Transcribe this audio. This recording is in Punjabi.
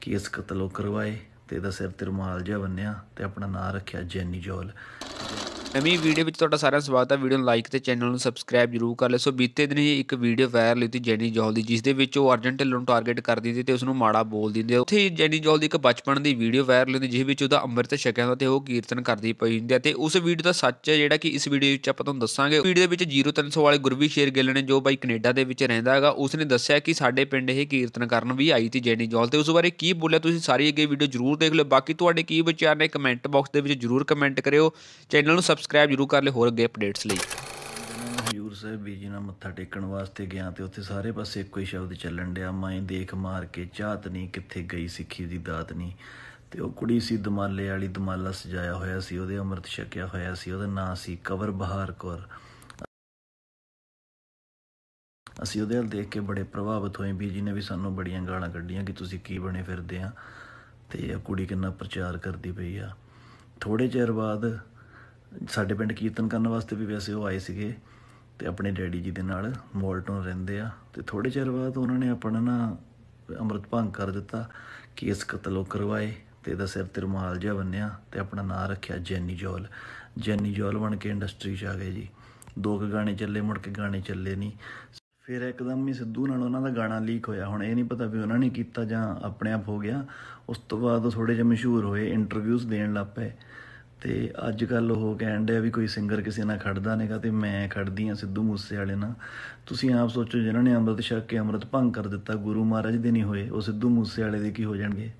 ਕੇਸ ਕਤਲੋ ਕਰਵਾਏ ਤੇ ਦਾ ਸਿਰ ਤੇ ਰੁਮਾਲ ਜਿਹਾ ਬੰਨਿਆ ਤੇ ਆਪਣਾ ਨਾਂ ਰੱਖਿਆ ਜੈਨੀ ਜੋਲ ਨਵੀਂ ਵੀਡੀਓ ਵਿੱਚ ਤੁਹਾਡਾ ਸਾਰਿਆਂ ਦਾ ਸਵਾਗਤ ਹੈ ਵੀਡੀਓ ਨੂੰ ਲਾਈਕ ਤੇ ਚੈਨਲ ਨੂੰ ਸਬਸਕ੍ਰਾਈਬ ਜ਼ਰੂਰ ਕਰ ਲਿਓ ਸੋ ਬੀਤੇ ਦਿਨ ਇੱਕ ਵੀਡੀਓ ਵਾਇਰਲ ਹੋਈ ਜੈਨੀ ਜੋਲ ਦੀ ਜਿਸ ਦੇ ਵਿੱਚ ਉਹ ਅਰਜਨ ਢਿੱਲੋਂ ਨੂੰ ਟਾਰਗੇਟ ਕਰਦੀ ਸੀ ਤੇ ਉਸ ਨੂੰ ਮਾੜਾ ਬੋਲ ਦਿੰਦੇ ਉੱਥੇ ਜੈਨੀ ਜੋਲ ਦੀ ਇੱਕ ਬਚਪਨ ਦੀ ਵੀਡੀਓ ਵਾਇਰਲ ਹੋਈ ਜਿਸ ਵਿੱਚ ਉਹਦਾ ਅੰਮ੍ਰਿਤ ਛਕਿਆ ਹੁੰਦਾ ਤੇ ਉਹ ਕੀਰਤਨ ਕਰਦੀ ਪਈ ਹੁੰਦੀ ਹੈ ਤੇ ਉਸ ਵੀਡੀਓ ਦਾ ਸੱਚ ਹੈ ਜਿਹੜਾ ਕਿ ਇਸ ਵੀਡੀਓ ਵਿੱਚ ਆਪਾਂ ਤੁਹਾਨੂੰ ਦੱਸਾਂਗੇ ਵੀਡੀਓ ਦੇ ਵਿੱਚ 0300 ਵਾਲੇ ਗੁਰਵੀ ਸ਼ੇਰ ਗਿੱਲ ਨੇ ਜੋ ਬਾਈ ਕੈਨੇਡਾ ਦੇ ਵਿੱਚ ਰਹਿੰਦਾ ਹੈਗਾ ਉਸ ਨੇ ਦੱਸਿਆ ਕਿ ਸਾਡੇ ਪਿੰਡ ਇਹ ਕੀਰਤਨ ਕਰਨ ਵੀ ਆਈ ਸੀ ਜੈਨੀ ਜੋਲ ਤੇ ਉਸ ਬਾਰੇ ਕੀ ਬੋਲਿਆ ਤੁਸੀਂ ਸਾਰੀ ਅੱਗੇ ਵੀਡੀਓ ਜ਼ਰੂਰ ਦੇਖ ਲਓ ਬਾਕੀ ਤੁਹਾਡੇ ਕੀ ਵਿਚਾਰ ਨੇ ਕਮੈਂਟ ਬਾਕਸ ਦੇ ਵਿੱਚ ਜ਼ਰੂਰ ਕਮੈਂਟ ਕਰਿਓ ਚੈਨਲ ਨੂੰ ਸਬਸਕ੍ਰਾਈਬ ਜਰੂਰ ਕਰ ਲੈ ਹੋਰ ਅੱਗੇ ਅਪਡੇਟਸ ਲਈ ਹਜੂਰ ਸਾਹਿਬ ਬੀਜੀ ਨਾਲ ਮੱਥਾ ਟੇਕਣ ਵਾਸਤੇ ਗਿਆ ਤੇ ਉੱਥੇ ਸਾਰੇ ਪਾਸੇ ਇੱਕੋ ਹੀ ਸ਼ਬਦ ਚੱਲਣ ਡਿਆ ਮੈਂ ਦੇਖ ਮਾਰ ਕੇ ਝਾਤ ਨਹੀਂ ਕਿੱਥੇ ਗਈ ਸਿੱਖੀ ਦੀ ਦਾਤ ਨਹੀਂ ਤੇ ਉਹ ਕੁੜੀ ਸੀ ਦਮਾਲੇ ਵਾਲੀ ਦਮਾਲਾ ਸਜਾਇਆ ਹੋਇਆ ਸੀ ਉਹਦੇ ਅੰਮ੍ਰਿਤ ਛਕਿਆ ਹੋਇਆ ਸੀ ਉਹਦਾ ਨਾਂ ਸੀ ਕਵਰ ਬਹਾਰ ਕੌਰ ਅਸੀਂ ਉਹਦੇ ਹਲ ਦੇਖ ਕੇ ਬੜੇ ਪ੍ਰਭਾਵਿਤ ਹੋਏ ਬੀਜੀ ਨੇ ਵੀ ਸਾਨੂੰ ਬੜੀਆਂ ਗਾਲਾਂ ਕੱਢੀਆਂ ਕਿ ਤੁਸੀਂ ਕੀ ਬਣੇ ਫਿਰਦੇ ਆ ਤੇ ਇਹ ਕੁੜੀ ਕਿੰਨਾ ਪ੍ਰਚਾਰ ਕਰਦੀ ਪਈ ਆ ਥੋੜੇ ਚਿਰ ਬਾਅਦ ਸਾਡੇ ਪਿੰਡ ਕੀਰਤਨ ਕਰਨ ਵਾਸਤੇ ਵੀ ਵੈਸੇ ਉਹ ਆਏ ਸੀਗੇ ਤੇ ਆਪਣੇ ਡੈਡੀ ਜੀ ਦੇ ਨਾਲ ਮੋਲਟੋਂ ਰਹਿੰਦੇ ਆ ਤੇ ਥੋੜੇ ਚਿਰ ਬਾਅਦ ਉਹਨਾਂ ਨੇ ਆਪਣਾ ਨਾ ਅੰਮ੍ਰਿਤ ਭੰਗ ਕਰ ਦਿੱਤਾ ਕੇਸ ਕਤਲ ਉਹ ਕਰਵਾਏ ਤੇ ਇਹਦਾ ਸਿਰ ਤੇ ਰੁਮਾਲ ਜਿਹਾ ਬੰਨਿਆ ਤੇ ਆਪਣਾ ਨਾਂ ਰੱਖਿਆ ਜੈਨੀ ਜੋਲ ਜੈਨੀ ਜੋਲ ਬਣ ਕੇ ਇੰਡਸਟਰੀ 'ਚ ਆ ਗਏ ਜੀ ਦੋ ਕੁ ਗਾਣੇ ਚੱਲੇ ਮੁੜ ਕੇ ਗਾਣੇ ਚੱਲੇ ਨਹੀਂ ਫਿਰ ਇੱਕਦਮ ਹੀ ਸਿੱਧੂ ਨਾਲ ਉਹਨਾਂ ਦਾ ਗਾਣਾ ਲੀਕ ਹੋਇਆ ਹੁਣ ਇਹ ਨਹੀਂ ਪਤਾ ਵੀ ਉਹਨਾਂ ਨੇ ਕੀਤਾ ਜਾਂ ਆਪਣੇ ਆਪ ਹੋ ਗਿਆ ਉਸ ਤੋਂ ਬਾਅਦ ਉਹ ਥੋੜੇ ਜਿਹਾ ਮਸ਼ਹੂਰ ਹੋਏ ਇੰਟਰਵਿਊਜ਼ ਦੇਣ ਲੱਪੇ ਤੇ ਅੱਜ ਕੱਲ ਉਹ ਕਹਿਣ ਡਿਆ ਵੀ ਕੋਈ ਸਿੰਗਰ ਕਿਸੇ ਨਾਲ ਖੜਦਾ ਨਹੀਂਗਾ ਤੇ ਮੈਂ ਖੜਦੀ ਆ ਸਿੱਧੂ ਮੂਸੇ ਵਾਲੇ ਨਾਲ ਤੁਸੀਂ ਆਪ ਸੋਚੋ ਜਿਨ੍ਹਾਂ ਨੇ ਅੰਮ੍ਰਿਤ ਛਕ ਕੇ ਅੰਮ੍ਰਿਤ ਭੰਗ ਕਰ ਦਿੱਤਾ ਗੁਰੂ ਮਹਾਰਾਜ ਦੇ ਨਹੀਂ ਹੋਏ ਉਹ ਸਿੱਧੂ ਮੂਸੇ ਵਾਲੇ ਦੇ ਕੀ ਹੋ ਜਾਣਗੇ